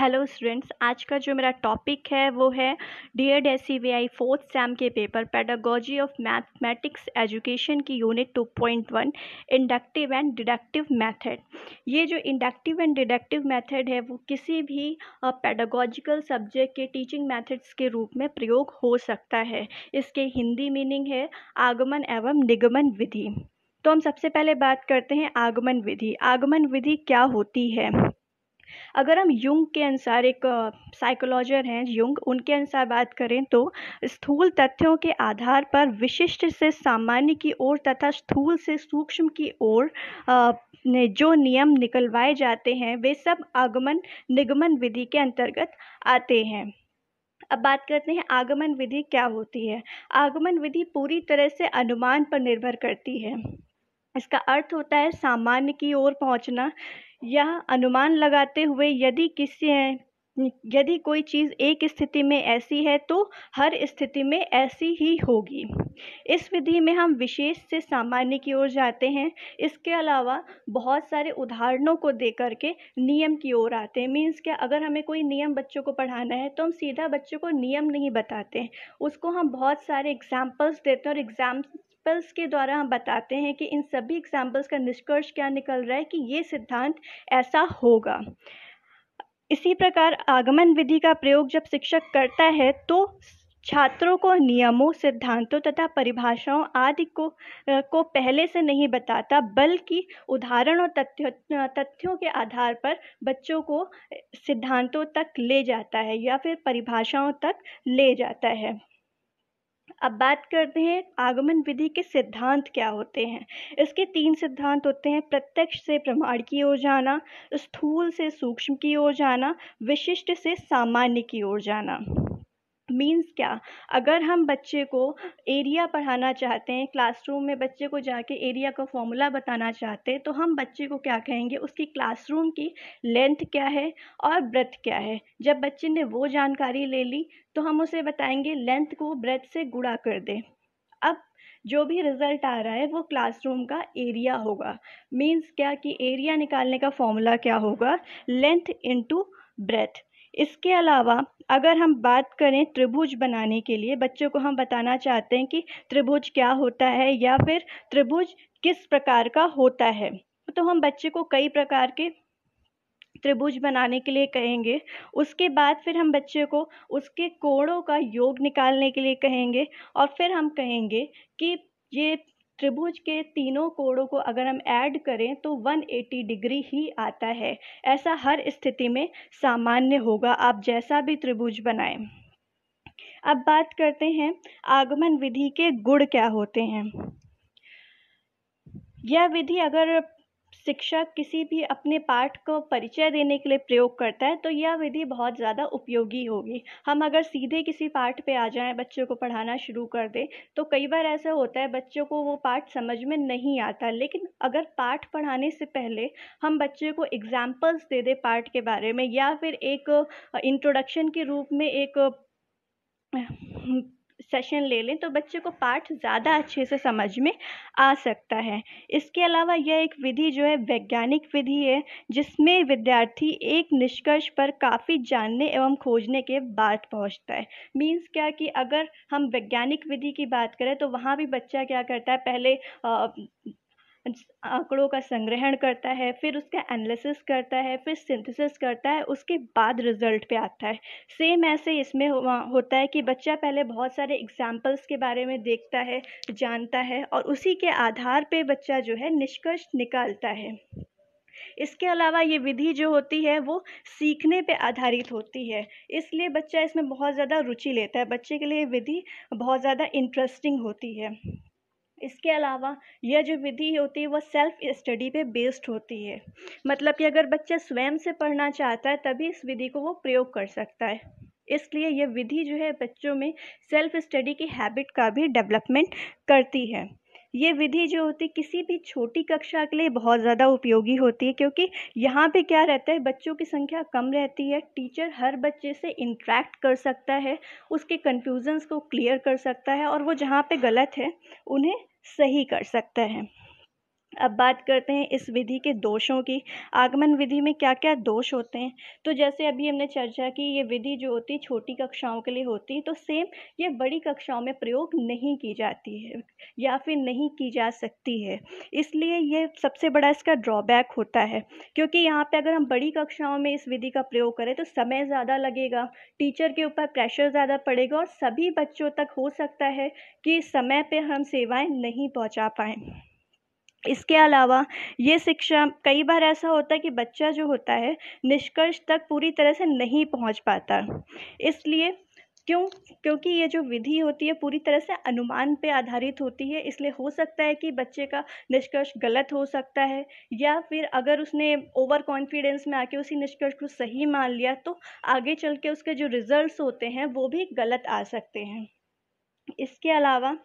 hello students आज का जो मेरा टॉपिक है वो है D Ed S C V I fourth sem के paper pedagogy of mathematics education की unit 2.1 inductive and deductive method ये जो इंडक्टिव एंड डिडक्टिव मेथड है वो किसी भी पैडागोजिकल सब्जेक्ट के टीचिंग मेथड्स के रूप में प्रयोग हो सकता है इसके हिंदी मीनिंग है आगमन एवं निगमन विधि तो हम सबसे पहले बात करते हैं आगमन विधि आगमन विधि क्या होती है अगर हम युंग के अनुसार एक साइकोलॉजर हैं युंग उनके अनुसार बात करें तो स्थूल तथ्यों के आधार पर विशिष्ट से सामान्य की ओर तथा स्थूल से सूक्ष्म की ओर जो नियम निकलवाए जाते हैं वे सब आगमन निगमन विधि के अंतर्गत आते हैं अब बात करते हैं आगमन विधि क्या होती है आगमन विधि पूरी तरह से अनुमान पर निर्भर करती है इसका अर्थ होता है सामान्य की ओर पहुंचना यह अनुमान लगाते हुए यदि किसी यदि कोई चीज़ एक स्थिति में ऐसी है तो हर स्थिति में ऐसी ही होगी इस विधि में हम विशेष से सामान्य की ओर जाते हैं इसके अलावा बहुत सारे उदाहरणों को दे करके नियम की ओर आते हैं मीन्स क्या अगर हमें कोई नियम बच्चों को पढ़ाना है तो हम सीधा बच्चों को नियम नहीं बताते हैं उसको हम बहुत सारे एग्जाम्पल्स देते हैं और एग्जाम एग्जाम्पल्स के द्वारा हम बताते हैं कि इन सभी एग्जाम्पल्स का निष्कर्ष क्या निकल रहा है कि ये सिद्धांत ऐसा होगा इसी प्रकार आगमन विधि का प्रयोग जब शिक्षक करता है तो छात्रों को नियमों सिद्धांतों तथा परिभाषाओं आदि को को पहले से नहीं बताता बल्कि उदाहरण और तथ्य तथ्यों के आधार पर बच्चों को सिद्धांतों तक ले जाता है या फिर परिभाषाओं तक ले जाता है अब बात करते हैं आगमन विधि के सिद्धांत क्या होते हैं इसके तीन सिद्धांत होते हैं प्रत्यक्ष से प्रमाण की ओर जाना स्थूल से सूक्ष्म की ओर जाना विशिष्ट से सामान्य की ओर जाना मीन्स क्या अगर हम बच्चे को एरिया पढ़ाना चाहते हैं क्लासरूम में बच्चे को जाके एरिया का फॉर्मूला बताना चाहते हैं तो हम बच्चे को क्या कहेंगे उसकी क्लासरूम की लेंथ क्या है और ब्रेथ क्या है जब बच्चे ने वो जानकारी ले ली तो हम उसे बताएंगे लेंथ को ब्रेथ से गुड़ा कर दें अब जो भी रिज़ल्ट आ रहा है वो क्लासरूम का एरिया होगा मीन्स क्या कि एरिया निकालने का फॉर्मूला क्या होगा लेंथ इंटू ब्रेथ इसके अलावा अगर हम बात करें त्रिभुज बनाने के लिए बच्चों को हम बताना चाहते हैं कि त्रिभुज क्या होता है या फिर त्रिभुज किस प्रकार का होता है तो हम बच्चे को कई प्रकार के त्रिभुज बनाने के लिए कहेंगे उसके बाद फिर हम बच्चे को उसके कोणों का योग निकालने के लिए कहेंगे और फिर हम कहेंगे कि ये त्रिभुज के तीनों कोणों को अगर हम ऐड करें तो 180 डिग्री ही आता है ऐसा हर स्थिति में सामान्य होगा आप जैसा भी त्रिभुज बनाएं अब बात करते हैं आगमन विधि के गुण क्या होते हैं यह विधि अगर शिक्षक किसी भी अपने पाठ को परिचय देने के लिए प्रयोग करता है तो यह विधि बहुत ज़्यादा उपयोगी होगी हम अगर सीधे किसी पाठ पे आ जाएं बच्चों को पढ़ाना शुरू कर दें तो कई बार ऐसा होता है बच्चों को वो पाठ समझ में नहीं आता लेकिन अगर पाठ पढ़ाने से पहले हम बच्चे को एग्जाम्पल्स दे दें पाठ के बारे में या फिर एक इंट्रोडक्शन के रूप में एक सेशन ले लें तो बच्चे को पाठ ज़्यादा अच्छे से समझ में आ सकता है इसके अलावा यह एक विधि जो है वैज्ञानिक विधि है जिसमें विद्यार्थी एक निष्कर्ष पर काफ़ी जानने एवं खोजने के बाद पहुंचता है मीन्स क्या कि अगर हम वैज्ञानिक विधि की बात करें तो वहाँ भी बच्चा क्या करता है पहले आ, आंकड़ों का संग्रहण करता है फिर उसका एनालिसिस करता है फिर सिंथेसिस करता है उसके बाद रिजल्ट पे आता है सेम ऐसे इसमें होता है कि बच्चा पहले बहुत सारे एग्जाम्पल्स के बारे में देखता है जानता है और उसी के आधार पे बच्चा जो है निष्कर्ष निकालता है इसके अलावा ये विधि जो होती है वो सीखने पे आधारित होती है इसलिए बच्चा इसमें बहुत ज़्यादा रुचि लेता है बच्चे के लिए विधि बहुत ज़्यादा इंटरेस्टिंग होती है इसके अलावा यह जो विधि होती है वह सेल्फ स्टडी पे बेस्ड होती है मतलब कि अगर बच्चा स्वयं से पढ़ना चाहता है तभी इस विधि को वो प्रयोग कर सकता है इसलिए यह विधि जो है बच्चों में सेल्फ स्टडी की हैबिट का भी डेवलपमेंट करती है ये विधि जो होती है किसी भी छोटी कक्षा के लिए बहुत ज़्यादा उपयोगी होती है क्योंकि यहाँ पे क्या रहता है बच्चों की संख्या कम रहती है टीचर हर बच्चे से इंट्रैक्ट कर सकता है उसके कन्फ्यूज़न्स को क्लियर कर सकता है और वो जहाँ पे गलत है उन्हें सही कर सकते हैं अब बात करते हैं इस विधि के दोषों की आगमन विधि में क्या क्या दोष होते हैं तो जैसे अभी हमने चर्चा की ये विधि जो होती है छोटी कक्षाओं के लिए होती है तो सेम ये बड़ी कक्षाओं में प्रयोग नहीं की जाती है या फिर नहीं की जा सकती है इसलिए ये सबसे बड़ा इसका ड्रॉबैक होता है क्योंकि यहाँ पर अगर हम बड़ी कक्षाओं में इस विधि का प्रयोग करें तो समय ज़्यादा लगेगा टीचर के ऊपर प्रेशर ज़्यादा पड़ेगा और सभी बच्चों तक हो सकता है कि समय पर हम सेवाएँ नहीं पहुँचा पाएँ इसके अलावा ये शिक्षा कई बार ऐसा होता है कि बच्चा जो होता है निष्कर्ष तक पूरी तरह से नहीं पहुँच पाता इसलिए क्यों क्योंकि ये जो विधि होती है पूरी तरह से अनुमान पे आधारित होती है इसलिए हो सकता है कि बच्चे का निष्कर्ष गलत हो सकता है या फिर अगर उसने ओवर कॉन्फिडेंस में आके उसी निष्कर्ष को सही मान लिया तो आगे चल के उसके जो रिजल्ट्स होते हैं वो भी गलत आ सकते हैं इसके अलावा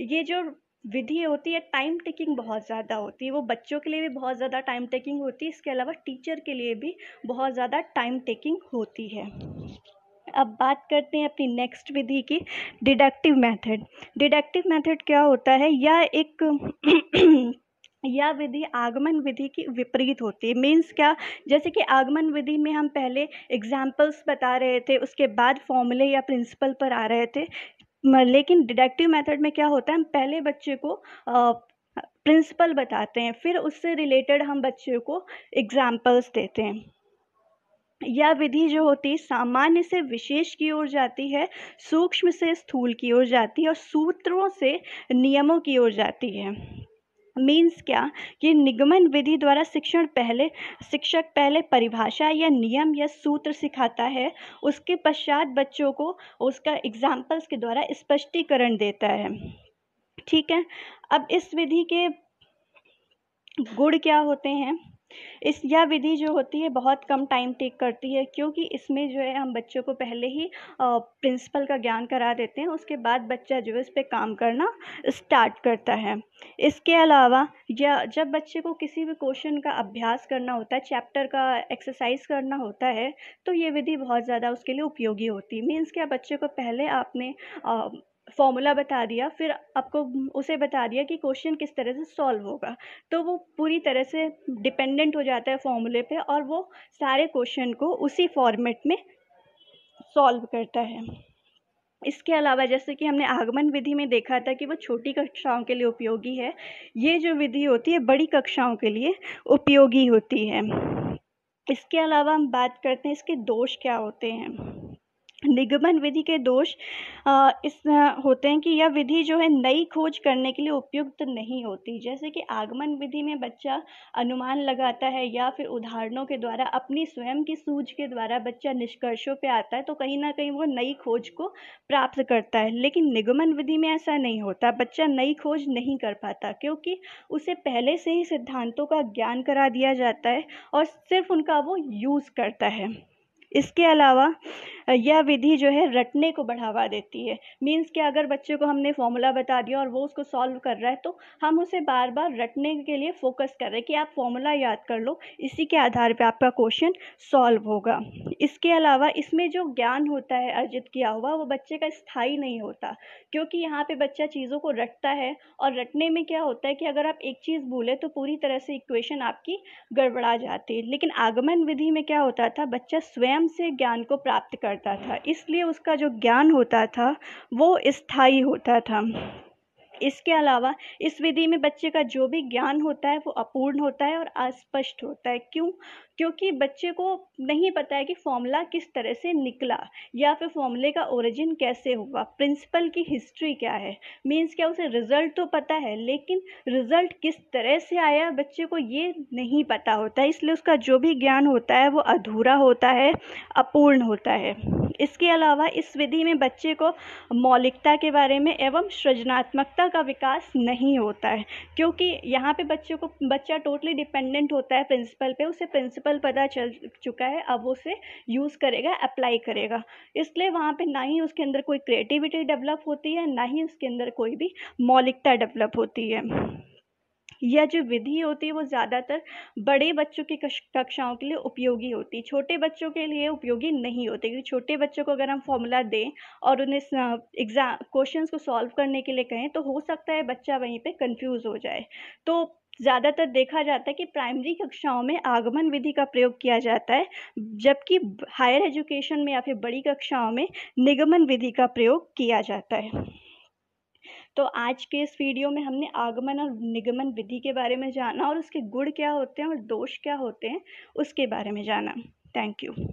ये जो विधि होती है टाइम टेकिंग बहुत ज़्यादा होती है वो बच्चों के लिए भी बहुत ज़्यादा टाइम टेकिंग होती है इसके अलावा टीचर के लिए भी बहुत ज़्यादा टाइम टेकिंग होती है अब बात करते हैं अपनी नेक्स्ट विधि की डिडक्टिव मेथड डिडक्टिव मेथड क्या होता है या एक यह विधि आगमन विधि की विपरीत होती है मीन्स क्या जैसे कि आगमन विधि में हम पहले एग्जाम्पल्स बता रहे थे उसके बाद फॉर्मूले या प्रिंसिपल पर आ रहे थे लेकिन डिडक्टिव मेथड में क्या होता है हम पहले बच्चे को प्रिंसिपल बताते हैं फिर उससे रिलेटेड हम बच्चे को एग्जाम्पल्स देते हैं यह विधि जो होती है सामान्य से विशेष की ओर जाती है सूक्ष्म से स्थूल की ओर जाती है और सूत्रों से नियमों की ओर जाती है मीन्स क्या कि निगमन विधि द्वारा शिक्षण पहले शिक्षक पहले परिभाषा या नियम या सूत्र सिखाता है उसके पश्चात बच्चों को उसका एग्जाम्पल्स के द्वारा स्पष्टीकरण देता है ठीक है अब इस विधि के गुण क्या होते हैं इस यह विधि जो होती है बहुत कम टाइम टेक करती है क्योंकि इसमें जो है हम बच्चों को पहले ही प्रिंसिपल का ज्ञान करा देते हैं उसके बाद बच्चा जो है उस पर काम करना स्टार्ट करता है इसके अलावा या जब बच्चे को किसी भी क्वेश्चन का अभ्यास करना होता है चैप्टर का एक्सरसाइज करना होता है तो ये विधि बहुत ज़्यादा उसके लिए उपयोगी होती है मीन्स क्या बच्चे को पहले आपने फॉर्मूला बता दिया फिर आपको उसे बता दिया कि क्वेश्चन किस तरह से सॉल्व होगा तो वो पूरी तरह से डिपेंडेंट हो जाता है फॉर्मूले पे और वो सारे क्वेश्चन को उसी फॉर्मेट में सॉल्व करता है इसके अलावा जैसे कि हमने आगमन विधि में देखा था कि वो छोटी कक्षाओं के लिए उपयोगी है ये जो विधि होती है बड़ी कक्षाओं के लिए उपयोगी होती है इसके अलावा हम बात करते हैं इसके दोष क्या होते हैं निगमन विधि के दोष इस होते हैं कि यह विधि जो है नई खोज करने के लिए उपयुक्त नहीं होती जैसे कि आगमन विधि में बच्चा अनुमान लगाता है या फिर उदाहरणों के द्वारा अपनी स्वयं की सूझ के द्वारा बच्चा निष्कर्षों पे आता है तो कहीं ना कहीं वो नई खोज को प्राप्त करता है लेकिन निगमन विधि में ऐसा नहीं होता बच्चा नई खोज नहीं कर पाता क्योंकि उसे पहले से ही सिद्धांतों का ज्ञान करा दिया जाता है और सिर्फ उनका वो यूज़ करता है इसके अलावा यह विधि जो है रटने को बढ़ावा देती है मीन्स कि अगर बच्चे को हमने फॉर्मूला बता दिया और वो उसको सॉल्व कर रहा है तो हम उसे बार बार रटने के लिए फोकस कर रहे हैं कि आप फॉर्मूला याद कर लो इसी के आधार पर आपका क्वेश्चन सॉल्व होगा इसके अलावा इसमें जो ज्ञान होता है अर्जित किया हुआ वो बच्चे का स्थायी नहीं होता क्योंकि यहाँ पर बच्चा चीज़ों को रटता है और रटने में क्या होता है कि अगर आप एक चीज़ भूलें तो पूरी तरह से इक्वेशन आपकी गड़बड़ा जाती है लेकिन आगमन विधि में क्या होता था बच्चा स्वयं से ज्ञान को प्राप्त कर करता था इसलिए उसका जो ज्ञान होता था वो स्थायी होता था इसके अलावा इस विधि में बच्चे का जो भी ज्ञान होता है वो अपूर्ण होता है और अस्पष्ट होता है क्यों क्योंकि बच्चे को नहीं पता है कि फॉर्मूला किस तरह से निकला या फिर फॉर्मूले का ओरिजिन कैसे हुआ प्रिंसिपल की हिस्ट्री क्या है मीन्स क्या उसे रिज़ल्ट तो पता है लेकिन रिज़ल्ट किस तरह से आया बच्चे को ये नहीं पता होता इसलिए उसका जो भी ज्ञान होता है वो अधूरा होता है अपूर्ण होता है इसके अलावा इस विधि में बच्चे को मौलिकता के बारे में एवं सृजनात्मकता का विकास नहीं होता है क्योंकि यहाँ पे बच्चे को बच्चा टोटली डिपेंडेंट होता है प्रिंसिपल पे उसे प्रिंसिपल प्रिंसिपल पता चल चुका है अब वो उसे यूज़ करेगा अप्लाई करेगा इसलिए वहाँ पे ना ही उसके अंदर कोई क्रिएटिविटी डेवलप होती है ना ही उसके अंदर कोई भी मौलिकता डेवलप होती है यह जो विधि होती है वो ज़्यादातर बड़े बच्चों की कक्षाओं के लिए उपयोगी होती है छोटे बच्चों के लिए उपयोगी नहीं होती क्योंकि छोटे बच्चों को अगर हम फॉर्मूला दें और उन्हें एग्ज़ाम क्वेश्चंस को सॉल्व करने के लिए कहें तो हो सकता है बच्चा वहीं पे कंफ्यूज हो जाए तो ज़्यादातर देखा जाता है कि प्राइमरी कक्षाओं में आगमन विधि का प्रयोग किया जाता है जबकि हायर एजुकेशन में या फिर बड़ी कक्षाओं में निगमन विधि का प्रयोग किया जाता है तो आज के इस वीडियो में हमने आगमन और निगमन विधि के बारे में जाना और उसके गुण क्या होते हैं और दोष क्या होते हैं उसके बारे में जाना थैंक यू